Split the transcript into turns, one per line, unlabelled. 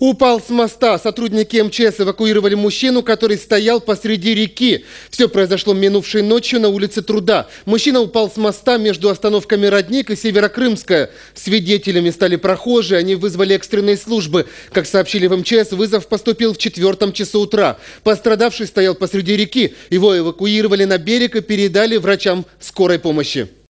Упал с моста. Сотрудники МЧС эвакуировали мужчину, который стоял посреди реки. Все произошло минувшей ночью на улице Труда. Мужчина упал с моста между остановками «Родник» и «Северокрымская». Свидетелями стали прохожие, они вызвали экстренные службы. Как сообщили в МЧС, вызов поступил в четвертом часу утра. Пострадавший стоял посреди реки. Его эвакуировали на берег и передали врачам скорой помощи.